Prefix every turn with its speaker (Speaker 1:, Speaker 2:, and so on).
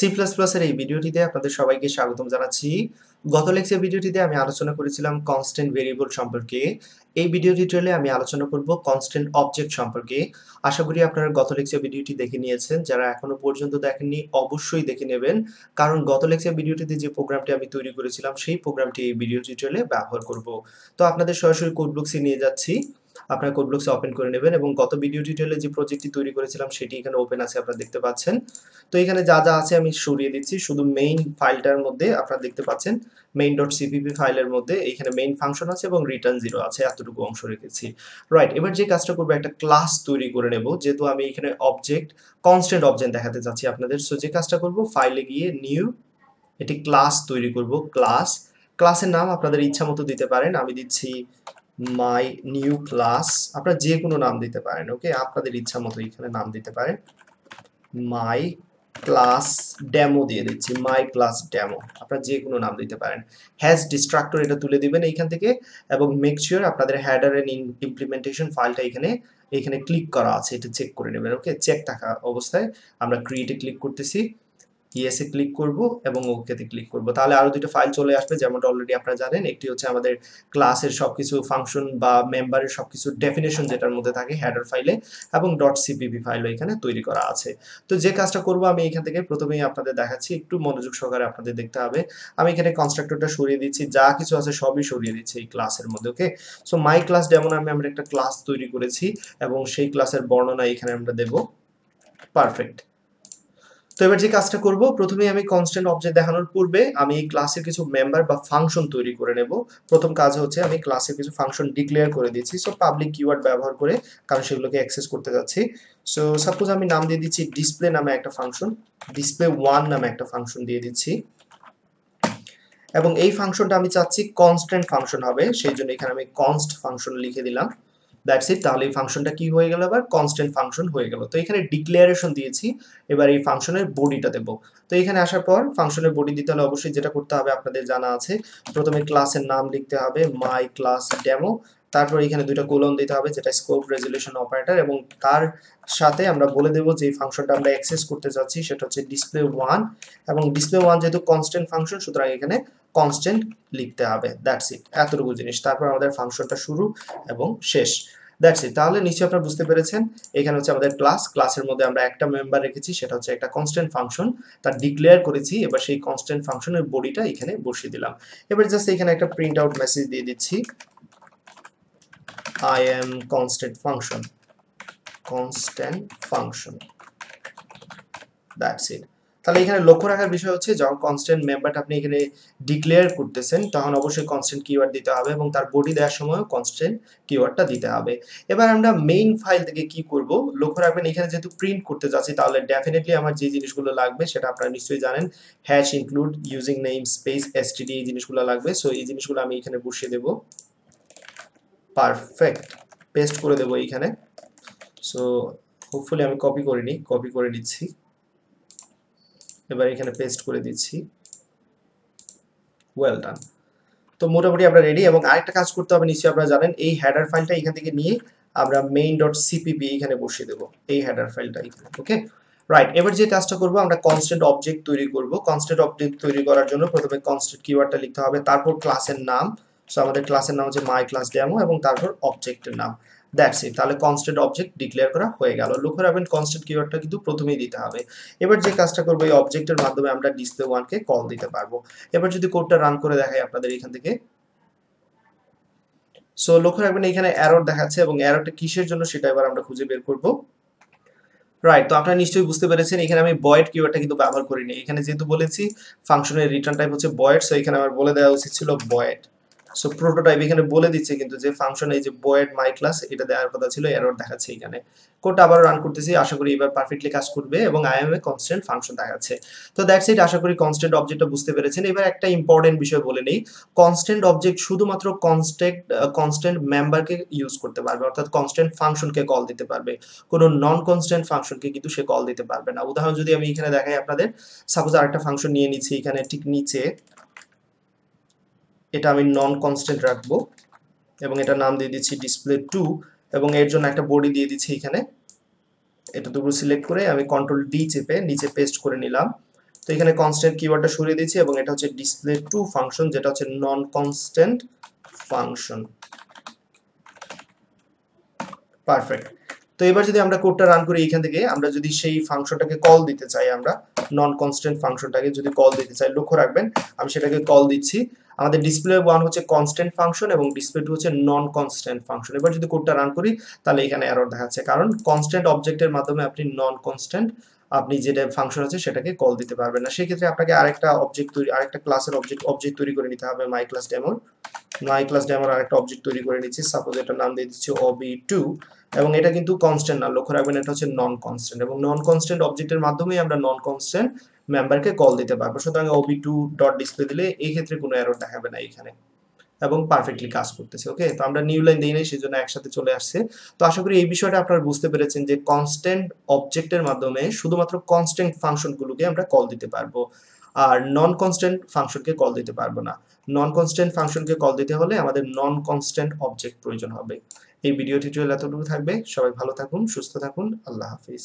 Speaker 1: C plus প্লাসের এই ভিডিওটিতে আপনাদের সবাইকে স্বাগতম জানাচ্ছি গত লেকচার ভিডিওটিতে আমি আলোচনা করেছিলাম কনস্ট্যান্ট ভেরিয়েবল সম্পর্কে এই ভিডিও টিউটোরিয়ালে আমি আলোচনা করব কনস্ট্যান্ট অবজেক্ট সম্পর্কে আশা করি আপনারা গত লেকচার ভিডিওটি দেখে নিয়েছেন যারা এখনো পর্যন্ত দেখেননি অবশ্যই দেখে নেবেন কারণ গত লেকচার ভিডিওটিতে যে প্রোগ্রামটি আমি তৈরি করেছিলাম সেই প্রোগ্রামটি এই ভিডিও টিউটোরিয়ালে ব্যবহার করব তো আপনাদের সরাসরি কোডবুক্সে নিয়ে যাচ্ছি আপনার কোড ব্লকসে ওপেন করে নেবেন এবং গত ভিডিও টিউটোরিয়ালে যে প্রজেক্টটি তৈরি করেছিলাম সেটি এখানে ওপেন আছে আপনারা দেখতে পাচ্ছেন তো এখানে যা যা আছে আমি সরিয়ে দিচ্ছি শুধু মেইন ফাইলটার মধ্যে আপনারা দেখতে পাচ্ছেন মেইন ডট সিপিপি ফাইলের মধ্যে এখানে মেইন ফাংশন আছে এবং রিটার্ন জিরো আছে এতটুকু অংশ রেখেছি রাইট এবার যে কাজটা করবো একটা ক্লাস তৈরি করে নেব যেহেতু আমি এখানে অবজেক্ট কনস্ট্যান্ট অবজেক্ট দেখাতে চাচ্ছি আপনাদের সো যে কাজটা করব ফাইলে গিয়ে নিউ একটি ক্লাস তৈরি করব ক্লাস ক্লাসের নাম আপনাদের ইচ্ছা মতো দিতে পারেন আমি দিচ্ছি মাই নিউ ক্লাস আপনারা যে কোনো নাম দিতে পারেন ওকে আপনাদের ইচ্ছা মতো এখানে নাম দিতে পারেন মাই ক্লাস ডেমো দিয়ে দিচ্ছি মাই ক্লাস ডেমো আপনারা যে কোনো নাম দিতে পারেন হ্যাজ ডিস্ট্রাক্টর এটা তুলে দিবেন এইখান থেকে এবং মেক শিওর আপনাদের হ্যাডার এন্ড ইমপ্লিমেন্টেশন ফাইলটা এখানে এখানে ক্লিক করা আছে এটা চেক করে নেবেন ওকে চেক থাকা অবস্থায় আমরা ক্রিয়েটে ক্লিক করতেছি ইয়েসে ক্লিক করব এবং ওকেতে ক্লিক করব তাহলে আরও দুটো ফাইল চলে আসবে যেমনটা অলরেডি আপনারা জানেন একটি হচ্ছে আমাদের ক্লাসের সব কিছু ফাংশন বা মেম্বারের সব কিছু ডেফিনেশন যেটার মধ্যে থাকে হ্যাডার ফাইলে এবং ডট সিপিপি ফাইলও এখানে তৈরি করা আছে তো যে কাজটা করব আমি এখান থেকে প্রথমেই আপনাদের দেখাচ্ছি একটু মনোযোগ সহকারে আপনাদের দেখতে হবে আমি এখানে কনস্ট্রাক্টরটা সরিয়ে দিচ্ছি যা কিছু আছে সবই সরিয়ে দিচ্ছি এই ক্লাসের মধ্যে ওকে সো মাই ক্লাস যেমন আমি আমরা একটা ক্লাস তৈরি করেছি এবং সেই ক্লাসের বর্ণনা এখানে আমরা দেব পারফেক্ট তো এবার যে কাজটা করব প্রথমে আমি কনস্ট্যান্ট অবজেক্ট দেখানোর পূর্বে আমি ক্লাসের কিছু মেম্বার বা ফাংশন তৈরি করে নেব প্রথম কাজ হচ্ছে আমি ক্লাসের কিছু ফাংশন ডিক্লেয়ার করে দিচ্ছি সো পাবলিক কিওয়ার্ড ব্যবহার করে কারণ সেগুলোকে অ্যাক্সেস করতে যাচ্ছি সো সাপোজ আমি নাম দিয়ে দিচ্ছি ডিসপ্লে নামে একটা ফাংশন ডিসপ্লে ওয়ান নামে একটা ফাংশন দিয়ে দিচ্ছি এবং এই ফাংশনটা আমি চাচ্ছি কনস্ট্যান্ট ফাংশন হবে সেই জন্য এখানে আমি কনস্ট ফাংশন লিখে দিলাম দ্যাটস ইট তাহলে এই ফাংশনটা কি হয়ে গেল আবার কনস্ট্যান্ট ফাংশন হয়ে গেল তো এখানে ডিক্লেয়ারেশন দিয়েছি এবার এই ফাংশনের বডিটা দেব তো এখানে আসার পর ফাংশনের বডি দিতে হলে অবশ্যই যেটা করতে হবে আপনাদের জানা আছে প্রথমে ক্লাসের নাম লিখতে হবে মাই ক্লাস ডেমো তারপর এখানে দুইটা কোলন দিতে হবে যেটা স্কোপ রেজুলেশন অপারেটর এবং তার সাথে আমরা বলে দেব যে ফাংশনটা আমরা অ্যাক্সেস করতে যাচ্ছি সেটা হচ্ছে ডিসপ্লে ওয়ান এবং ডিসপ্লে ওয়ান যেহেতু কনস্ট্যান্ট ফাংশন সুতরাং এখানে কনস্ট্যান্ট লিখতে হবে দ্যাটস ইট এতটুকু জিনিস তারপর আমাদের ফাংশনটা শুরু এবং শেষ দ্যাটস ইট তাহলে নিশ্চয়ই আপনারা বুঝতে পেরেছেন এখানে হচ্ছে আমাদের ক্লাস ক্লাসের মধ্যে আমরা একটা মেম্বার রেখেছি সেটা হচ্ছে একটা কনস্ট্যান্ট ফাংশন তার ডিক্লেয়ার করেছি এবার সেই কনস্ট্যান্ট ফাংশনের বডিটা এখানে বসিয়ে দিলাম এবার জাস্ট এখানে একটা প্রিন্ট আউট মেসেজ দিয়ে দিচ্ছি I am constant function constant function that's it তাহলে এখানে লক্ষ্য রাখার বিষয় হচ্ছে যখন কনস্ট্যান্ট মেম্বারটা আপনি এখানে ডিক্লেয়ার করতেছেন তখন অবশ্যই কনস্ট্যান্ট কিওয়ার্ড দিতে হবে এবং তার বডি দেওয়ার সময়ও কনস্ট্যান্ট কিওয়ার্ডটা দিতে হবে এবার আমরা মেইন ফাইল থেকে কি করব লক্ষ্য রাখবেন এখানে যেহেতু প্রিন্ট করতে যাচ্ছি তাহলে ডেফিনেটলি আমার যে জিনিসগুলো লাগবে সেটা আপনারা নিশ্চয়ই জানেন hash include using namespace STD এই জিনিসগুলো লাগবে সো এই জিনিসগুলো আমি এখানে বসিয়ে দেব পারফেক্ট পেস্ট করে দেব এইখানে সো হোপফুলি আমি কপি করিনি কপি করে নিচ্ছি এবার এখানে পেস্ট করে দিচ্ছি ওয়েল ডান তো মোটামুটি আমরা রেডি এবং আরেকটা কাজ করতে হবে নিশ্চয়ই আপনারা জানেন এই হ্যাডার ফাইলটা এখান থেকে নিয়ে আমরা মেইন ডট সিপিপি এখানে বসিয়ে দেবো এই হ্যাডার ফাইলটা এখানে ওকে রাইট এবার যে কাজটা করবো আমরা কনস্ট্যান্ট অবজেক্ট তৈরি করব কনস্ট্যান্ট অবজেক্ট তৈরি করার জন্য প্রথমে কনস্ট্যান্ট কিওয়ার্ডটা লিখতে হবে তারপর ক্লাসের নাম সো আমাদের ক্লাসের নাম হচ্ছে মাই ক্লাস ডেমো এবং তারপর অবজেক্টের নাম দ্যাটস ইট তাহলে কনস্ট্যান্ট অবজেক্ট ডিক্লেয়ার করা হয়ে গেল লক্ষ্য রাখবেন কনস্ট্যান্ট কিওয়ার্ডটা কিন্তু প্রথমেই দিতে হবে এবার যে কাজটা করবো এই অবজেক্টের মাধ্যমে আমরা ডিসপ্লে ওয়ানকে কল দিতে পারবো এবার যদি কোডটা রান করে দেখাই আপনাদের এখান থেকে সো লক্ষ্য রাখবেন এখানে অ্যারোর দেখাচ্ছে এবং অ্যারোটা কিসের জন্য সেটা এবার আমরা খুঁজে বের করব রাইট তো আপনারা নিশ্চয়ই বুঝতে পেরেছেন এখানে আমি বয়েড কিওয়ার্ডটা কিন্তু ব্যবহার করিনি এখানে যেহেতু বলেছি ফাংশনের রিটার্ন টাইপ হচ্ছে বয়েড সো এখানে আমার বলে দেওয়া উচিত ছিল বয়েড সো প্রোটোটাইপ এখানে বলে দিচ্ছে কিন্তু যে ফাংশন এই যে বয়েড মাই ক্লাস এটা দেওয়ার কথা ছিল এরর দেখাচ্ছে এখানে কোডটা আবার রান করতেছি আশা করি এবার পারফেক্টলি কাজ করবে এবং I am a constant function দেখাচ্ছে তো দ্যাটস ইট আশা করি কনস্ট্যান্ট অবজেক্টটা বুঝতে পেরেছেন এবার একটা ইম্পর্টেন্ট বিষয় বলে নেই কনস্ট্যান্ট অবজেক্ট শুধুমাত্র কনস্ট্যাক্ট কনস্ট্যান্ট মেম্বারকে ইউজ করতে পারবে অর্থাৎ কনস্ট্যান্ট ফাংশনকে কল দিতে পারবে কোনো নন কনস্ট্যান্ট ফাংশনকে কিন্তু সে কল দিতে পারবে না উদাহরণ যদি আমি এখানে দেখাই আপনাদের সাপোজ আরেকটা ফাংশন নিয়ে নিচ্ছি এখানে ঠিক নিচে এটা আমি নন কনস্ট্যান্ট রাখবো এবং এটা নাম দিয়ে দিচ্ছি ডিসপ্লে টু এবং এর জন্য একটা বডি দিয়ে দিচ্ছি এখানে এটা দুটো সিলেক্ট করে আমি কন্ট্রোল ডি চেপে নিচে পেস্ট করে নিলাম তো এখানে কনস্ট্যান্ট কিওয়ার্ডটা সরিয়ে দিয়েছি এবং এটা হচ্ছে ডিসপ্লে টু ফাংশন যেটা হচ্ছে নন কনস্ট্যান্ট ফাংশন পারফেক্ট তো এবার যদি আমরা কোডটা রান করি এখান থেকে আমরা যদি সেই ফাংশনটাকে কল দিতে চাই আমরা নন কনস্ট্যান্ট ফাংশনটাকে যদি কল দিতে চাই লক্ষ্য রাখবেন আমি সেটাকে কল দিচ্ছি আমাদের ডিসপ্লে ওয়ান হচ্ছে কনস্ট্যান্ট ফাংশন এবং ডিসপ্লে টু হচ্ছে নন কনস্ট্যান্ট ফাংশন এবার যদি কোডটা রান করি তাহলে এখানে এরর দেখাচ্ছে কারণ কনস্ট্যান্ট অবজেক্টের মাধ্যমে আপনি নন কনস্ট্যান্ট আপনি যেটা ফাংশন আছে সেটাকে কল দিতে পারবেন না সেক্ষেত্রে আপনাকে আরেকটা অবজেক্ট তৈরি আরেকটা ক্লাসের অবজেক্ট অবজেক্ট তৈরি করে নিতে হবে মাই ক্লাস ডেমোর মাই ক্লাস ডেমোর আরেকটা অবজেক্ট তৈরি করে নিচ্ছি সাপোজ এটা নাম দিয়ে দিচ্ছি অবি টু এবং এটা কিন্তু কনস্ট্যান্ট না লক্ষ্য রাখবেন এটা হচ্ছে নন কনস্ট্যান্ট এবং নন কনস্ট্যান্ট অবজেক্টের মাধ্যমেই আমরা নন কনস্ট্যান্ট মেম্বারকে কল দিতে পারবো সুতরাং ওবি টু ডট ডিসপ্লে দিলে এই ক্ষেত্রে কোনো অ্যারো দেখাবে না এখানে এবং পারফেক্টলি কাজ করতেছে ওকে তো আমরা নিউ লাইন দিই নাই সেই জন্য একসাথে চলে আসছে তো আশা করি এই বিষয়টা আপনারা বুঝতে পেরেছেন যে কনস্ট্যান্ট অবজেক্টের মাধ্যমে শুধুমাত্র কনস্ট্যান্ট ফাংশনগুলোকে আমরা কল দিতে পারবো আর নন কনস্ট্যান্ট ফাংশনকে কল দিতে পারবো না নন কনস্ট্যান্ট ফাংশনকে কল দিতে হলে আমাদের নন কনস্ট্যান্ট অবজেক্ট প্রয়োজন হবে এই ভিডিও টিউটোরিয়াল এতটুকু থাকবে সবাই ভালো থাকুন সুস্থ থাকুন আল্লাহ হাফিজ